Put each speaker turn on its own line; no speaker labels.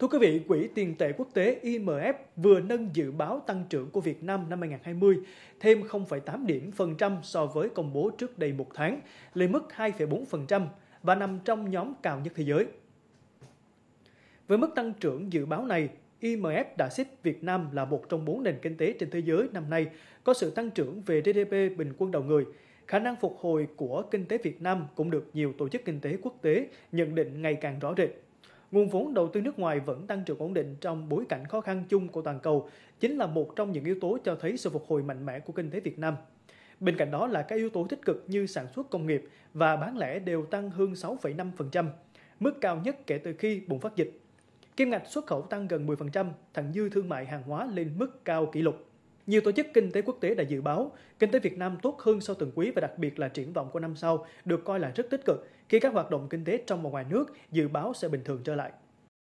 Thưa quý vị, Quỹ tiền tệ quốc tế IMF vừa nâng dự báo tăng trưởng của Việt Nam năm 2020 thêm 0,8 điểm phần trăm so với công bố trước đây một tháng, lên mức 2,4% và nằm trong nhóm cao nhất thế giới. Với mức tăng trưởng dự báo này, IMF đã xếp Việt Nam là một trong bốn nền kinh tế trên thế giới năm nay có sự tăng trưởng về GDP bình quân đầu người. Khả năng phục hồi của kinh tế Việt Nam cũng được nhiều tổ chức kinh tế quốc tế nhận định ngày càng rõ rệt nguồn vốn đầu tư nước ngoài vẫn tăng trưởng ổn định trong bối cảnh khó khăn chung của toàn cầu chính là một trong những yếu tố cho thấy sự phục hồi mạnh mẽ của kinh tế Việt Nam. Bên cạnh đó là các yếu tố tích cực như sản xuất công nghiệp và bán lẻ đều tăng hơn 6,5%, mức cao nhất kể từ khi bùng phát dịch. Kim ngạch xuất khẩu tăng gần 10%, thặng dư thương mại hàng hóa lên mức cao kỷ lục. Nhiều tổ chức kinh tế quốc tế đã dự báo kinh tế Việt Nam tốt hơn sau từng quý và đặc biệt là triển vọng của năm sau được coi là rất tích cực khi các hoạt động kinh tế trong và ngoài nước dự báo sẽ bình thường trở lại.